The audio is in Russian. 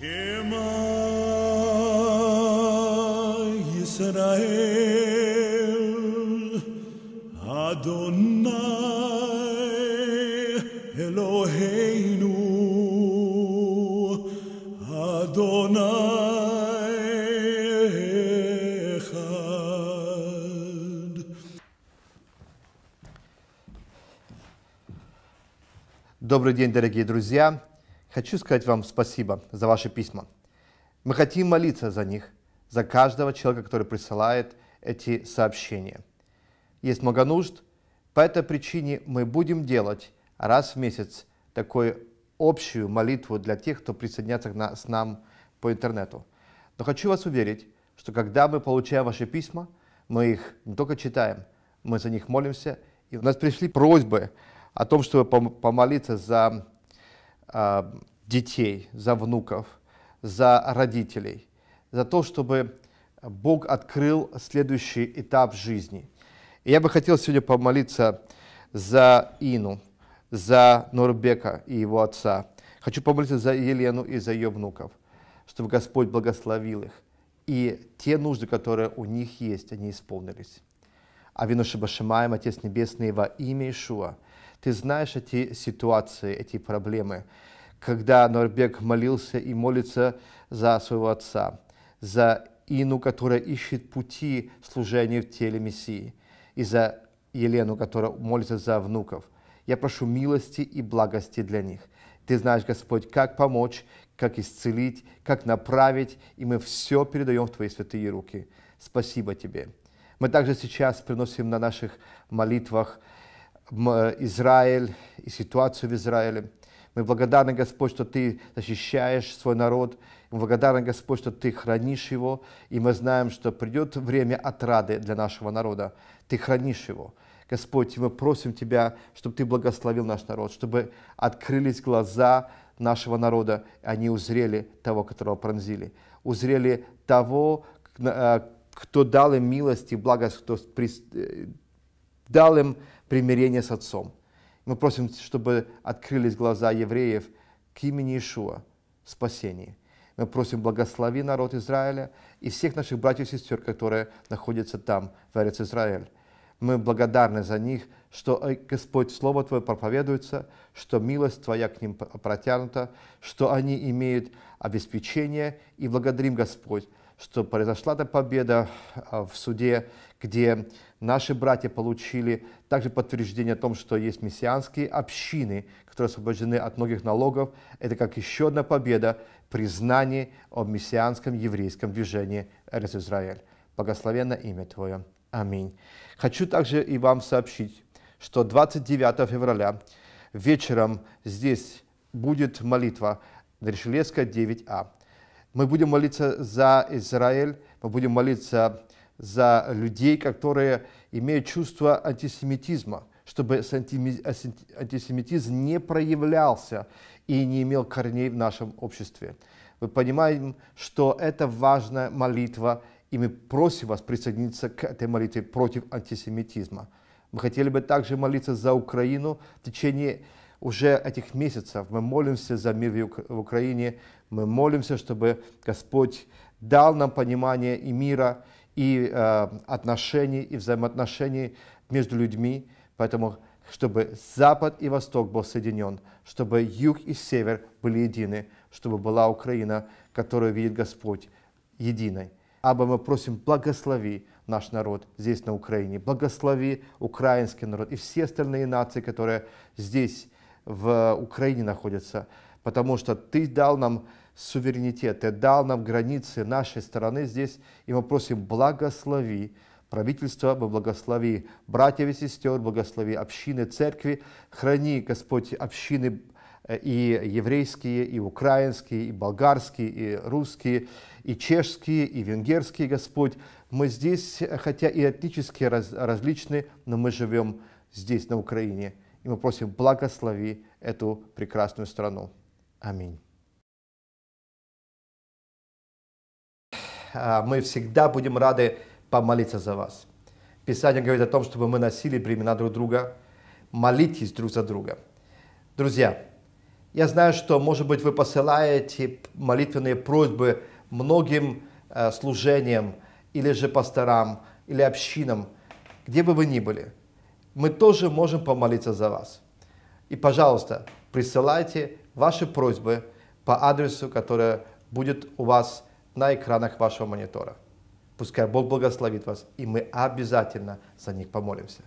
Shema Yisrael Adonai Eloheinu Adonai Echad Добрый день, дорогие друзья! Хочу сказать вам спасибо за ваши письма. Мы хотим молиться за них, за каждого человека, который присылает эти сообщения. Есть много нужд, по этой причине мы будем делать раз в месяц такую общую молитву для тех, кто присоединяется к на, с нам по интернету. Но хочу вас уверить, что когда мы получаем ваши письма, мы их не только читаем, мы за них молимся. И у нас пришли просьбы о том, чтобы помолиться за а, детей, за внуков, за родителей, за то, чтобы Бог открыл следующий этап жизни. И я бы хотел сегодня помолиться за Ину, за Норбека и его отца. Хочу помолиться за Елену и за ее внуков, чтобы Господь благословил их. И те нужды, которые у них есть, они исполнились. Авину Шабашимаем, Отец Небесный, во имя Ишуа – ты знаешь эти ситуации, эти проблемы. Когда Норбек молился и молится за своего отца, за Ину, которая ищет пути служения в теле Мессии, и за Елену, которая молится за внуков. Я прошу милости и благости для них. Ты знаешь, Господь, как помочь, как исцелить, как направить, и мы все передаем в Твои святые руки. Спасибо Тебе. Мы также сейчас приносим на наших молитвах Э, Израиль и ситуацию в Израиле. Мы благодарны, Господь, что Ты защищаешь свой народ. Мы благодарны, Господь, что Ты хранишь его. И мы знаем, что придет время отрады для нашего народа. Ты хранишь его. Господь, мы просим Тебя, чтобы Ты благословил наш народ, чтобы открылись глаза нашего народа, и они узрели того, которого пронзили. Узрели того, э, кто дал им милость и благость, кто э, дал им примирение с Отцом. Мы просим, чтобы открылись глаза евреев к имени Ишуа, спасение. Мы просим, благослови народ Израиля и всех наших братьев и сестер, которые находятся там, в Эрец Израиль. Мы благодарны за них, что, э, Господь, Слово Твое проповедуется, что милость Твоя к ним протянута, что они имеют обеспечение, и благодарим, Господь, что произошла эта победа а, в суде, где Наши братья получили также подтверждение о том, что есть мессианские общины, которые освобождены от многих налогов. Это как еще одна победа, признание о мессианском еврейском движении Эрес Израиль. Благословенно имя Твое. Аминь. Хочу также и вам сообщить, что 29 февраля вечером здесь будет молитва на Решелецкая 9А. Мы будем молиться за Израиль, мы будем молиться за людей, которые имеют чувство антисемитизма, чтобы антисемитизм не проявлялся и не имел корней в нашем обществе. Мы понимаем, что это важная молитва, и мы просим вас присоединиться к этой молитве против антисемитизма. Мы хотели бы также молиться за Украину в течение уже этих месяцев. Мы молимся за мир в Украине, мы молимся, чтобы Господь дал нам понимание и мира, и э, отношений, и взаимоотношений между людьми. Поэтому, чтобы Запад и Восток был соединен, чтобы Юг и Север были едины, чтобы была Украина, которую видит Господь, единой. Аба, мы просим, благослови наш народ здесь, на Украине, благослови украинский народ и все остальные нации, которые здесь, в Украине находятся потому что Ты дал нам суверенитет, Ты дал нам границы нашей страны здесь, и мы просим, благослови правительство, благослови братьев и сестер, благослови общины, церкви, храни, Господь, общины э, и еврейские, и украинские, и болгарские, и русские, и чешские, и венгерские, Господь. Мы здесь, хотя и этнически раз, различны, но мы живем здесь, на Украине. И мы просим, благослови эту прекрасную страну. Аминь. А, мы всегда будем рады помолиться за вас. Писание говорит о том, чтобы мы носили бремена друг друга, молитесь друг за друга. Друзья, я знаю, что, может быть, вы посылаете молитвенные просьбы многим э, служениям или же пасторам, или общинам, где бы вы ни были. Мы тоже можем помолиться за вас. И, пожалуйста, присылайте ваши просьбы по адресу, которая будет у вас на экранах вашего монитора. Пускай Бог благословит вас, и мы обязательно за них помолимся.